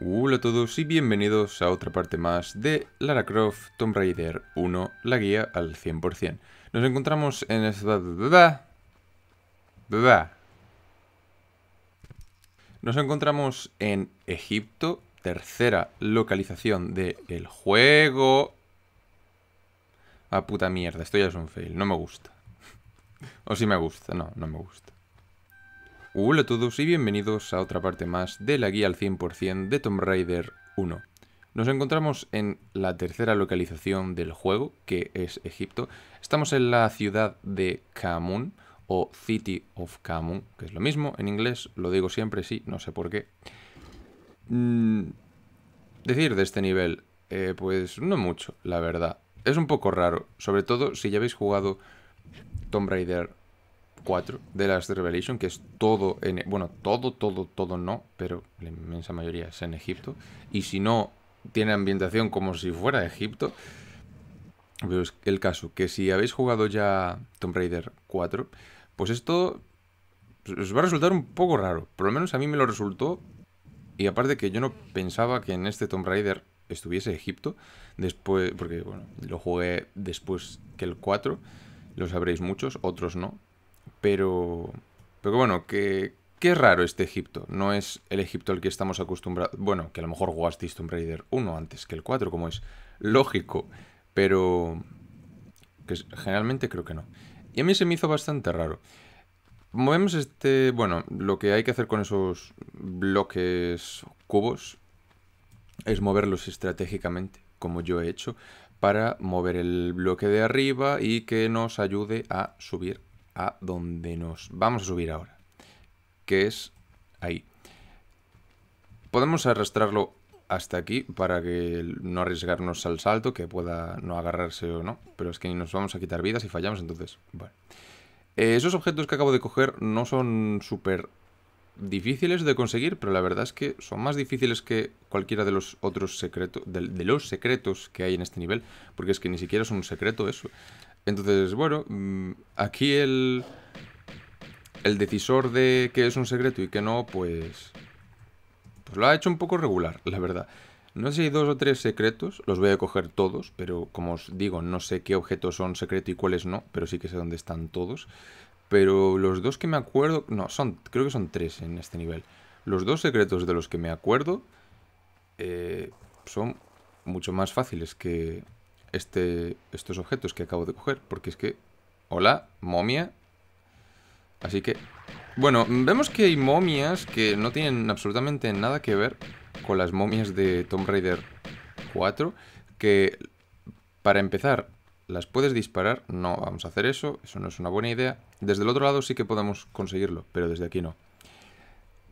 Hola a todos y bienvenidos a otra parte más de Lara Croft Tomb Raider 1, la guía al 100%. Nos encontramos en esta... Nos encontramos en Egipto, tercera localización del juego. A ah, puta mierda, esto ya es un fail, no me gusta. o si me gusta, no, no me gusta. Hola a todos y bienvenidos a otra parte más de la guía al 100% de Tomb Raider 1. Nos encontramos en la tercera localización del juego, que es Egipto. Estamos en la ciudad de Kamun, o City of Kamun, que es lo mismo en inglés, lo digo siempre, sí, no sé por qué. Mm, decir de este nivel, eh, pues no mucho, la verdad. Es un poco raro, sobre todo si ya habéis jugado Tomb Raider 4 de las Revelation, que es todo, en, bueno, todo, todo, todo no, pero la inmensa mayoría es en Egipto. Y si no, tiene ambientación como si fuera Egipto. Pero es el caso, que si habéis jugado ya Tomb Raider 4, pues esto os va a resultar un poco raro. Por lo menos a mí me lo resultó. Y aparte que yo no pensaba que en este Tomb Raider estuviese Egipto. Después, porque bueno, lo jugué después que el 4. Lo sabréis muchos, otros no. Pero, pero bueno, que, raro este Egipto. No es el Egipto al que estamos acostumbrados. Bueno, que a lo mejor jugaste Tomb Raider 1 antes que el 4, como es lógico. Pero que generalmente creo que no. Y a mí se me hizo bastante raro. Movemos este, bueno, lo que hay que hacer con esos bloques cubos es moverlos estratégicamente, como yo he hecho, para mover el bloque de arriba y que nos ayude a subir a donde nos vamos a subir ahora, que es ahí. Podemos arrastrarlo hasta aquí para que no arriesgarnos al salto, que pueda no agarrarse o no. Pero es que nos vamos a quitar vidas y fallamos, entonces, eh, esos objetos que acabo de coger no son súper difíciles de conseguir, pero la verdad es que son más difíciles que cualquiera de los otros secretos, de, los secretos que hay en este nivel, porque es que ni siquiera es un secreto eso. Entonces, bueno, mm, aquí el, el decisor de qué es un secreto y qué no, pues, pues lo ha hecho un poco regular, la verdad. No sé si hay dos o tres secretos, los voy a coger todos, pero como os digo, no sé qué objetos son secreto y cuáles no, pero sí que sé dónde están todos. Pero los dos que me acuerdo, no, son, creo que son tres en este nivel. Los dos secretos de los que me acuerdo eh, son mucho más fáciles que, este, estos objetos que acabo de coger. Porque es que... Hola, momia. Así que... Bueno, vemos que hay momias que no tienen absolutamente nada que ver con las momias de Tomb Raider 4. Que, para empezar, las puedes disparar. No vamos a hacer eso, eso no es una buena idea. Desde el otro lado sí que podemos conseguirlo, pero desde aquí no.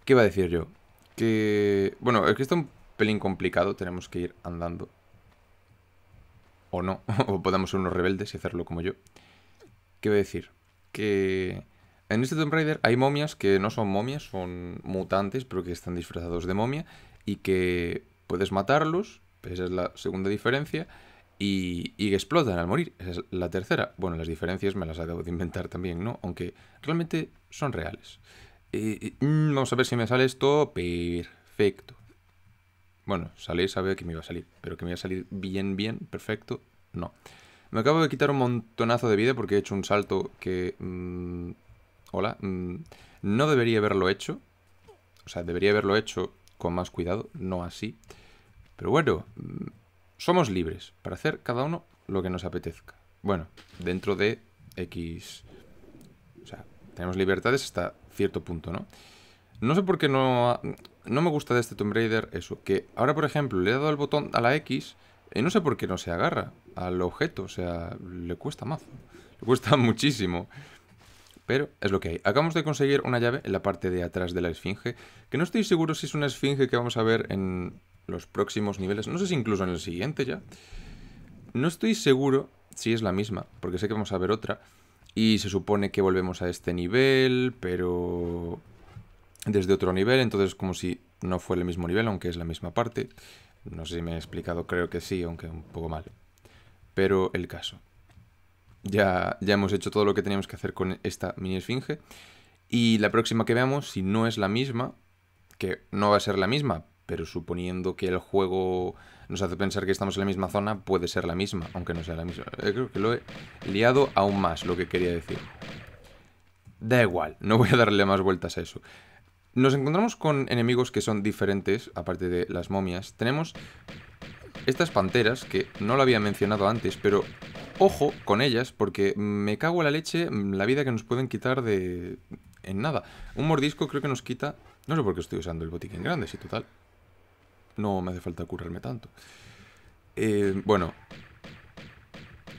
¿Qué va a decir yo? Que... Bueno, es que está un pelín complicado, tenemos que ir andando o no, o podamos ser unos rebeldes y hacerlo como yo. ¿Qué voy a decir? Que en este Tomb Raider hay momias que no son momias, son mutantes, pero que están disfrazados de momia y que puedes matarlos, esa es la segunda diferencia, y, y explotan al morir, esa es la tercera. Bueno, las diferencias me las acabo de inventar también, ¿no? Aunque realmente son reales. Eh, eh, mm, vamos a ver si me sale esto. Perfecto. Bueno, salir sabía que me iba a salir, pero que me iba a salir bien, bien, perfecto, no. Me acabo de quitar un montonazo de vida porque he hecho un salto que... Mm, hola. Mm, no debería haberlo hecho. O sea, debería haberlo hecho con más cuidado, no así. Pero bueno, mm, somos libres para hacer cada uno lo que nos apetezca. Bueno, dentro de X... O sea, tenemos libertades hasta cierto punto, ¿no? No sé por qué no, no me gusta de este Tomb Raider eso, que ahora, por ejemplo, le he dado el botón a la X y no sé por qué no se agarra al objeto, o sea, le cuesta más le cuesta muchísimo. Pero es lo que hay. Acabamos de conseguir una llave en la parte de atrás de la esfinge, que no estoy seguro si es una esfinge que vamos a ver en los próximos niveles, no sé si incluso en el siguiente ya. No estoy seguro si es la misma, porque sé que vamos a ver otra, y se supone que volvemos a este nivel, pero desde otro nivel, entonces como si no fuera el mismo nivel, aunque es la misma parte. No sé si me he explicado, creo que sí, aunque un poco mal. Pero el caso. Ya, ya hemos hecho todo lo que teníamos que hacer con esta mini esfinge. Y la próxima que veamos, si no es la misma, que no va a ser la misma, pero suponiendo que el juego nos hace pensar que estamos en la misma zona, puede ser la misma, aunque no sea la misma. Eh, creo que lo he liado aún más lo que quería decir. Da igual, no voy a darle más vueltas a eso. Nos encontramos con enemigos que son diferentes, aparte de las momias. Tenemos estas panteras, que no lo había mencionado antes, pero ojo con ellas, porque me cago en la leche mm, la vida que nos pueden quitar de... en nada. Un mordisco creo que nos quita... No sé por qué estoy usando el botiquín grande, si total. No me hace falta currarme tanto. Eh, bueno.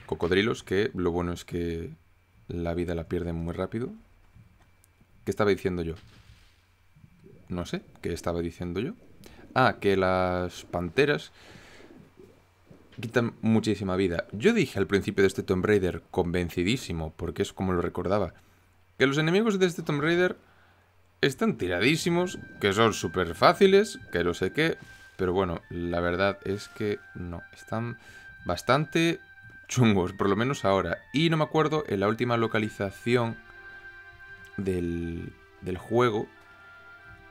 Cocodrilos, que lo bueno es que la vida la pierden muy rápido. ¿Qué estaba diciendo yo? No sé, ¿qué estaba diciendo yo? Ah, que las panteras quitan muchísima vida. Yo dije al principio de este Tomb Raider, convencidísimo, porque es como lo recordaba, que los enemigos de este Tomb Raider están tiradísimos, que son súper fáciles, que lo sé qué, pero bueno, la verdad es que no, están bastante chungos, por lo menos ahora. Y no me acuerdo en la última localización del, del juego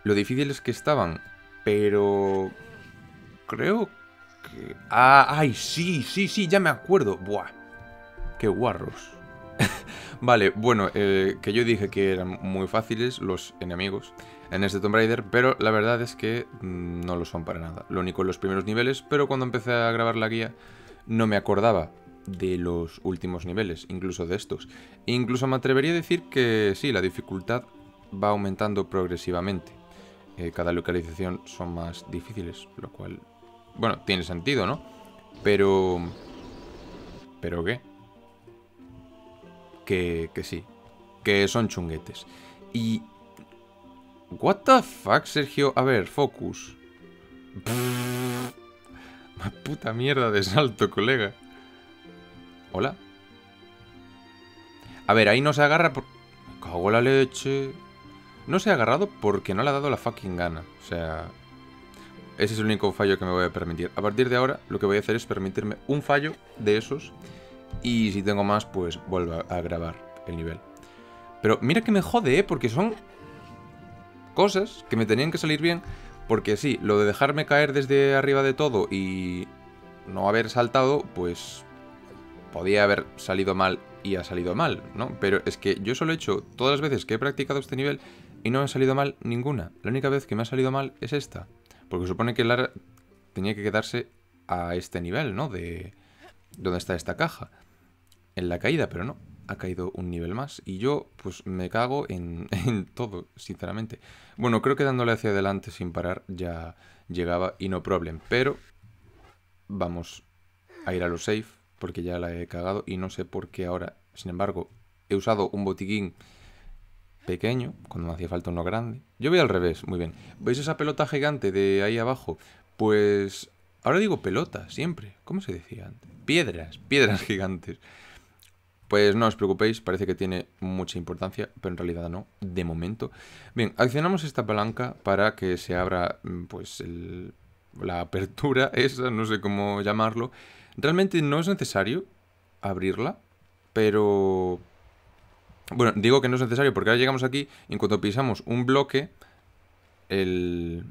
lo difíciles que estaban, pero creo que... Ah, ay, sí, sí, sí, ya me acuerdo. Buah, qué guarros. vale, bueno, eh, que yo dije que eran muy fáciles los enemigos en este Tomb Raider, pero la verdad es que mm, no lo son para nada. Lo único en los primeros niveles, pero cuando empecé a grabar la guía no me acordaba de los últimos niveles, incluso de estos. incluso me atrevería a decir que sí, la dificultad va aumentando progresivamente. Eh, cada localización son más difíciles, lo cual, bueno, tiene sentido, ¿no? Pero... ¿Pero qué? Que, que sí, que son chunguetes. Y... What the fuck, Sergio? A ver, focus. Más puta mierda de salto, colega. Hola. A ver, ahí no se agarra por... cago la leche. No se ha agarrado porque no le ha dado la fucking gana. O sea... Ese es el único fallo que me voy a permitir. A partir de ahora, lo que voy a hacer es permitirme un fallo de esos. Y si tengo más, pues vuelvo a grabar el nivel. Pero mira que me jode, ¿eh? Porque son cosas que me tenían que salir bien. Porque sí, lo de dejarme caer desde arriba de todo y no haber saltado, pues podía haber salido mal y ha salido mal, ¿no? Pero es que yo solo he hecho todas las veces que he practicado este nivel y no me ha salido mal ninguna. La única vez que me ha salido mal es esta. Porque supone que Lara tenía que quedarse a este nivel, ¿no? De donde está esta caja. En la caída, pero no. Ha caído un nivel más. Y yo, pues, me cago en, todo, sinceramente. Bueno, creo que dándole hacia adelante sin parar ya llegaba y no problem. Pero vamos a ir a lo safe porque ya la he cagado y no sé por qué ahora. Sin embargo, he usado un botiquín pequeño, cuando me hacía falta uno grande. Yo voy al revés, muy bien. ¿Veis esa pelota gigante de ahí abajo? Pues ahora digo pelota, siempre. ¿Cómo se decía antes? Piedras, piedras gigantes. Pues no os preocupéis, parece que tiene mucha importancia, pero en realidad no, de momento. Bien, accionamos esta palanca para que se abra mm, pues la apertura esa, no sé cómo llamarlo. Realmente no es necesario abrirla, pero bueno, digo que no es necesario porque ahora llegamos aquí y en cuanto pisamos un bloque, el,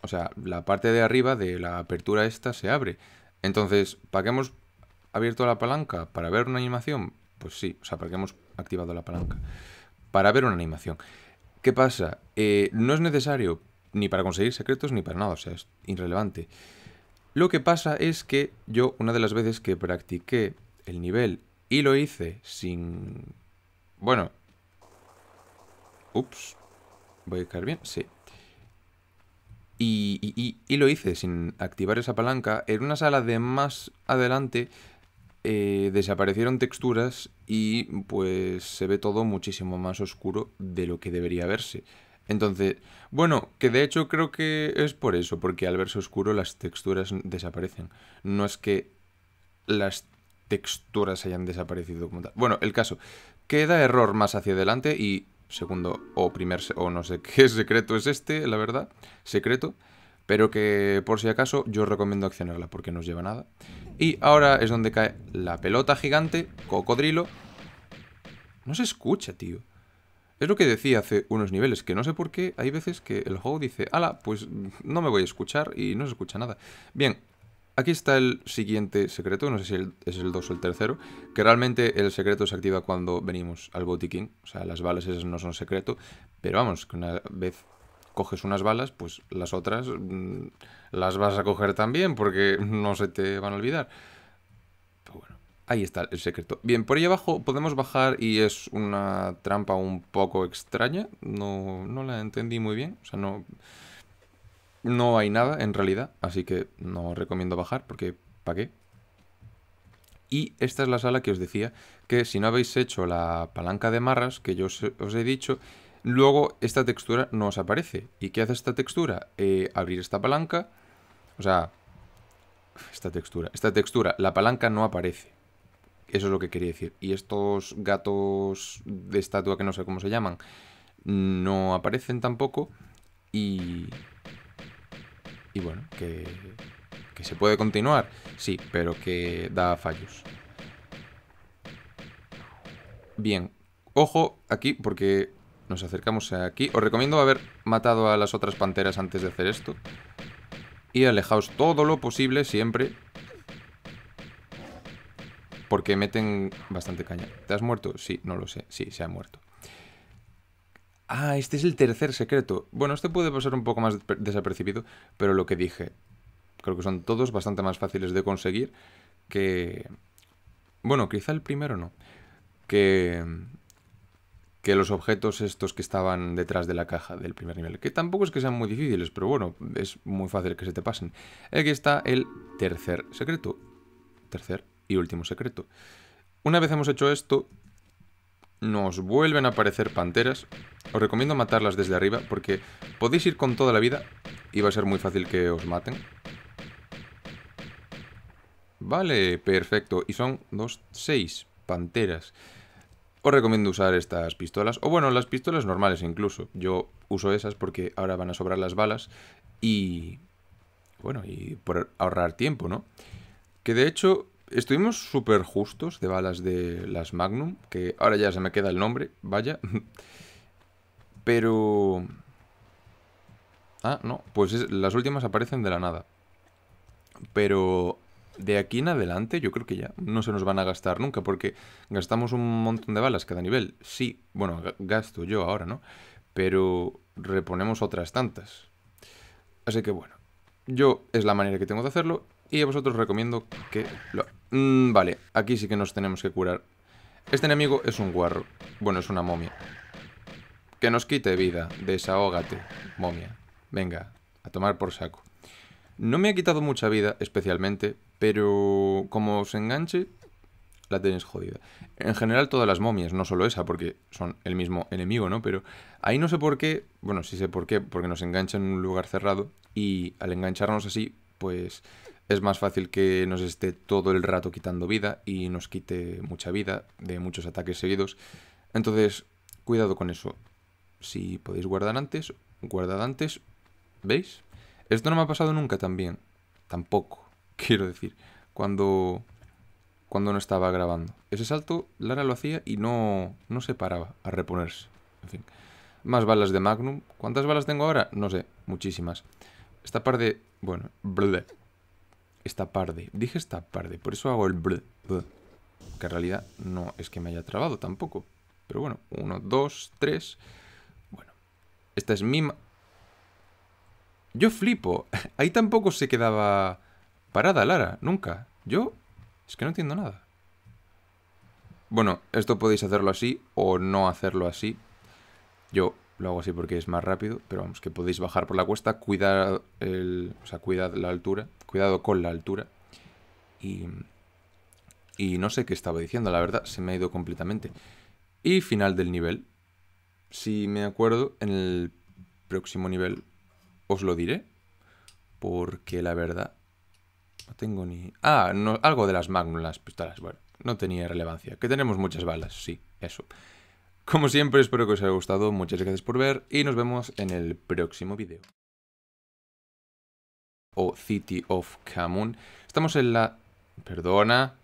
o sea, la parte de arriba de la apertura esta se abre. Entonces, ¿para qué hemos abierto la palanca? ¿Para ver una animación? Pues sí, o sea, ¿para qué hemos activado la palanca? Para ver una animación. ¿Qué pasa? Eh, no es necesario ni para conseguir secretos ni para nada, o sea, es irrelevante. Lo que pasa es que yo una de las veces que practiqué el nivel y lo hice sin bueno. Ups. ¿Voy a caer bien? Sí. Y, y, lo hice sin activar esa palanca. En una sala de más adelante eh, desaparecieron texturas y pues se ve todo muchísimo más oscuro de lo que debería verse. Entonces, bueno, que de hecho creo que es por eso, porque al verse oscuro las texturas desaparecen. No es que las texturas hayan desaparecido como tal. Bueno, el caso, Queda error más hacia adelante y segundo o primer o no sé qué secreto es este, la verdad, secreto, pero que por si acaso yo recomiendo accionarla porque no os lleva nada. Y ahora es donde cae la pelota gigante, cocodrilo. No se escucha, tío. Es lo que decía hace unos niveles, que no sé por qué hay veces que el juego dice, ala, pues no me voy a escuchar y no se escucha nada. Bien, Aquí está el siguiente secreto, no sé si es el 2 o el tercero, que realmente el secreto se activa cuando venimos al botiquín, o sea, las balas esas no son secreto, pero vamos, que una vez coges unas balas, pues las otras mm, las vas a coger también porque no se te van a olvidar. Pues bueno, ahí está el secreto. Bien, por ahí abajo podemos bajar y es una trampa un poco extraña, no, no la entendí muy bien, o sea, no no hay nada en realidad, así que no os recomiendo bajar porque ¿para qué? Y esta es la sala que os decía que si no habéis hecho la palanca de marras que yo os, he dicho, luego esta textura no os aparece. ¿Y qué hace esta textura? Eh, abrir esta palanca, o sea, esta textura, esta textura, la palanca no aparece. Eso es lo que quería decir. Y estos gatos de estatua que no sé cómo se llaman, no aparecen tampoco. Y, y bueno, que, que se puede continuar, sí, pero que da fallos. Bien, ojo aquí porque nos acercamos aquí. Os recomiendo haber matado a las otras panteras antes de hacer esto. Y alejaos todo lo posible siempre. Porque meten bastante caña. ¿Te has muerto? Sí, no lo sé. Sí, se ha muerto. Ah, este es el tercer secreto. Bueno, este puede pasar un poco más desapercibido, pero lo que dije, creo que son todos bastante más fáciles de conseguir que... Bueno, quizá el primero no. Que... Que los objetos estos que estaban detrás de la caja del primer nivel. Que tampoco es que sean muy difíciles, pero bueno, es muy fácil que se te pasen. Aquí está el tercer secreto. Tercer y último secreto. Una vez hemos hecho esto, nos vuelven a aparecer panteras. Os recomiendo matarlas desde arriba porque podéis ir con toda la vida y va a ser muy fácil que os maten. Vale, perfecto. Y son dos, seis panteras. Os recomiendo usar estas pistolas, o bueno, las pistolas normales incluso. Yo uso esas porque ahora van a sobrar las balas y... Bueno, y por ahorrar tiempo, ¿no? Que de hecho estuvimos súper justos de balas de las Magnum, que ahora ya se me queda el nombre, vaya. Pero... Ah, no, pues las últimas aparecen de la nada. Pero de aquí en adelante yo creo que ya no se nos van a gastar nunca, porque gastamos un montón de balas cada nivel. Sí, bueno, gasto yo ahora, ¿no? Pero reponemos otras tantas. Así que bueno, yo es la manera que tengo de hacerlo y a vosotros recomiendo que lo Mm, vale, aquí sí que nos tenemos que curar. Este enemigo es un guarro. Bueno, es una momia. Que nos quite vida. Desahógate, momia. Venga, a tomar por saco. No me ha quitado mucha vida, especialmente, pero como os enganche, la tenéis jodida. En general todas las momias, no solo esa, porque son el mismo enemigo, ¿no? Pero ahí no sé por qué, bueno, sí sé por qué, porque nos engancha en un lugar cerrado y al engancharnos así, pues es más fácil que nos esté todo el rato quitando vida y nos quite mucha vida de muchos ataques seguidos. Entonces, cuidado con eso. Si podéis guardar antes, guardad antes. ¿Veis? Esto no me ha pasado nunca también. Tampoco, quiero decir. Cuando cuando no estaba grabando. Ese salto Lara lo hacía y no, no se paraba a reponerse. En fin. Más balas de Magnum. ¿Cuántas balas tengo ahora? No sé, muchísimas. Esta parte, bueno, esta parte Dije esta parte por eso hago el que en realidad no es que me haya trabado tampoco. Pero bueno, uno, dos, tres. Bueno, esta es mi... Yo flipo. Ahí tampoco se quedaba parada Lara, nunca. Yo es que no entiendo nada. Bueno, esto podéis hacerlo así o no hacerlo así. Yo lo hago así porque es más rápido, pero vamos, que podéis bajar por la cuesta, el, o sea, cuidad la altura, cuidado con la altura. Y, y no sé qué estaba diciendo, la verdad, se me ha ido completamente. Y final del nivel. Si me acuerdo, en el próximo nivel os lo diré, porque la verdad no tengo ni... Ah, no, algo de las magnulas pistolas, bueno, no tenía relevancia. Que tenemos muchas balas, sí, eso. Como siempre, espero que os haya gustado, muchas gracias por ver y nos vemos en el próximo vídeo. O City of Camun. Estamos en la... Perdona.